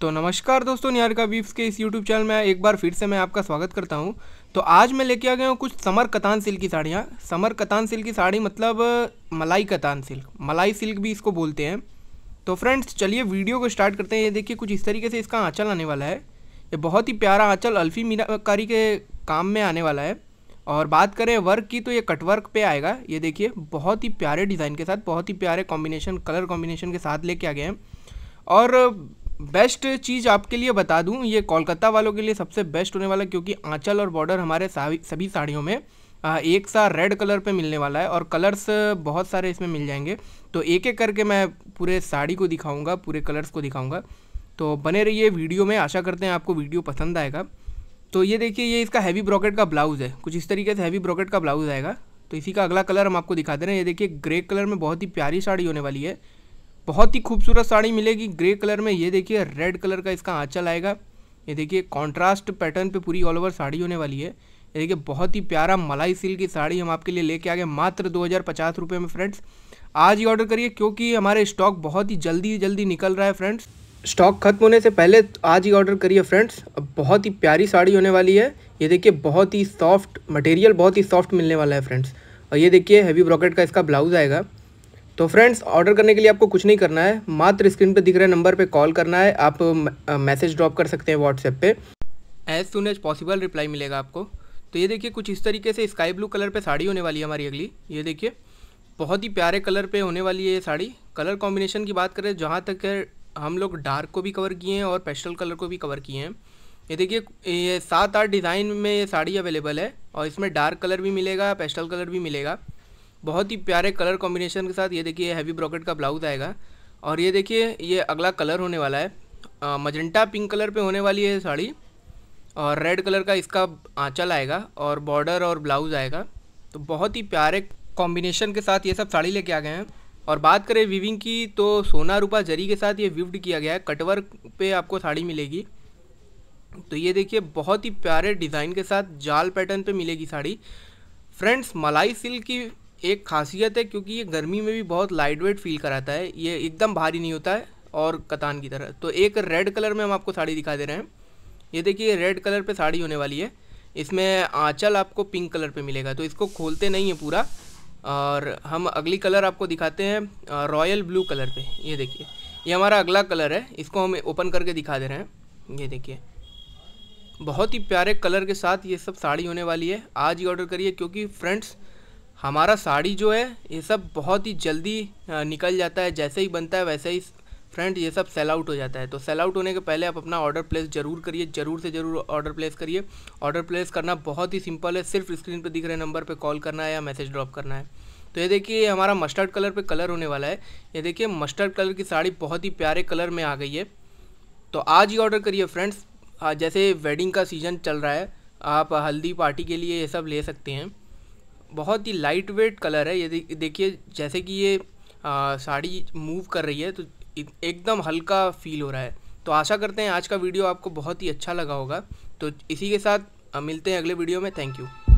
तो नमस्कार दोस्तों निहारिका वीप्स के इस यूट्यूब चैनल में एक बार फिर से मैं आपका स्वागत करता हूँ तो आज मैं लेके आ गया हूँ कुछ समर कतान सिल्क की साड़ियाँ समर कतान सिल्क की साड़ी मतलब मलाई कतान सिल्क मलाई सिल्क भी इसको बोलते हैं तो फ्रेंड्स चलिए वीडियो को स्टार्ट करते हैं ये देखिए कुछ इस तरीके से इसका आँचल आने वाला है ये बहुत ही प्यारा आँचल अल्फी मीनाकारी के काम में आने वाला है और बात करें वर्क की तो ये कटवर्क पर आएगा ये देखिए बहुत ही प्यारे डिज़ाइन के साथ बहुत ही प्यारे कॉम्बिनेशन कलर कॉम्बिनेशन के साथ लेके आ गए हैं और बेस्ट चीज़ आपके लिए बता दूं ये कोलकाता वालों के लिए सबसे बेस्ट होने वाला क्योंकि आंचल और बॉर्डर हमारे सभी साड़ियों में एक सा रेड कलर पे मिलने वाला है और कलर्स बहुत सारे इसमें मिल जाएंगे तो एक एक करके मैं पूरे साड़ी को दिखाऊंगा पूरे कलर्स को दिखाऊंगा तो बने रहिए वीडियो में आशा करते हैं आपको वीडियो पसंद आएगा तो ये देखिए ये इसका हैवी ब्रॉकेट का ब्लाउज़ है कुछ इस तरीके से हैवी ब्रॉकेट का ब्लाउज़ आएगा तो इसी का अगला कलर हम आपको दिखा दे रहे हैं ये देखिए ग्रे कलर में बहुत ही प्यारी साड़ी होने वाली है बहुत ही खूबसूरत साड़ी मिलेगी ग्रे कलर में ये देखिए रेड कलर का इसका आँचल आएगा ये देखिए कॉन्ट्रास्ट पैटर्न पे पूरी ऑल ओवर साड़ी होने वाली है ये देखिए बहुत ही प्यारा मलाई सिल की साड़ी हम आपके लिए लेके आ गए मात्र दो हज़ार पचास रुपये में फ्रेंड्स आज ही ऑर्डर करिए क्योंकि हमारे स्टॉक बहुत ही जल्दी जल्दी निकल रहा है फ्रेंड्स स्टॉक खत्म होने से पहले आज ही ऑर्डर करिए फ्रेंड्स अब बहुत ही प्यारी साड़ी होने वाली है ये देखिए बहुत ही सॉफ्ट मटेरियल बहुत ही सॉफ्ट मिलने वाला है फ्रेंड्स और ये देखिए हैवी ब्रॉकेट का इसका ब्लाउज आएगा तो फ्रेंड्स ऑर्डर करने के लिए आपको कुछ नहीं करना है मात्र स्क्रीन पर दिख रहे नंबर पर कॉल करना है आप मैसेज ड्रॉप कर सकते हैं व्हाट्सएप पर as soon as possible reply मिलेगा आपको तो ये देखिए कुछ इस तरीके से स्काई ब्लू कलर पे साड़ी होने वाली है हमारी अगली ये देखिए बहुत ही प्यारे कलर पे होने वाली है ये साड़ी कलर कॉम्बिनेशन की बात करें जहाँ तक है हम लोग डार्क को भी कवर किए हैं और पेस्टल कलर को भी कवर किए हैं ये देखिए ये सात आठ डिज़ाइन में ये साड़ी अवेलेबल है और इसमें डार्क कलर भी मिलेगा पेस्टल कलर भी मिलेगा बहुत ही प्यारे कलर कॉम्बिनेशन के साथ ये देखिए हैवी ब्रॉकेट का ब्लाउज आएगा और ये देखिए ये अगला कलर होने वाला है आ, मजेंटा पिंक कलर पे होने वाली है साड़ी और रेड कलर का इसका आँचल आएगा और बॉर्डर और ब्लाउज आएगा तो बहुत ही प्यारे कॉम्बिनेशन के साथ ये सब साड़ी लेके आ गए हैं और बात करें विविंग की तो सोना रूपा जरी के साथ ये विव्ड किया गया है कटवर्क पर आपको साड़ी मिलेगी तो ये देखिए बहुत ही प्यारे डिज़ाइन के साथ जाल पैटर्न पर मिलेगी साड़ी फ्रेंड्स मलाई सिल्क की एक खासियत है क्योंकि ये गर्मी में भी बहुत लाइट वेट फील कराता है ये एकदम भारी नहीं होता है और कतान की तरह तो एक रेड कलर में हम आपको साड़ी दिखा दे रहे हैं ये देखिए रेड कलर पे साड़ी होने वाली है इसमें आंचल आपको पिंक कलर पे मिलेगा तो इसको खोलते नहीं है पूरा और हम अगली कलर आपको दिखाते हैं रॉयल ब्लू कलर पे ये देखिए ये हमारा अगला कलर है इसको हम ओपन करके दिखा दे रहे हैं ये देखिए बहुत ही प्यारे कलर के साथ ये सब साड़ी होने वाली है आज ही ऑर्डर करिए क्योंकि फ्रेंड्स हमारा साड़ी जो है ये सब बहुत ही जल्दी निकल जाता है जैसे ही बनता है वैसे ही फ्रेंड ये सब सेल आउट हो जाता है तो सेल आउट होने के पहले आप अपना ऑर्डर प्लेस जरूर करिए जरूर से ज़रूर ऑर्डर प्लेस करिए ऑर्डर प्लेस करना बहुत ही सिंपल है सिर्फ स्क्रीन पर दिख रहे नंबर पर कॉल करना है या मैसेज ड्रॉप करना है तो ये देखिए हमारा मस्टर्ड कलर पर कलर होने वाला है ये देखिए मस्टर्ड कलर की साड़ी बहुत ही प्यारे कलर में आ गई है तो आज ही ऑर्डर करिए फ्रेंड्स जैसे वेडिंग का सीज़न चल रहा है आप हल्दी पार्टी के लिए ये सब ले सकते हैं बहुत ही लाइट वेट कलर है ये देखिए जैसे कि ये आ, साड़ी मूव कर रही है तो एकदम हल्का फील हो रहा है तो आशा करते हैं आज का वीडियो आपको बहुत ही अच्छा लगा होगा तो इसी के साथ मिलते हैं अगले वीडियो में थैंक यू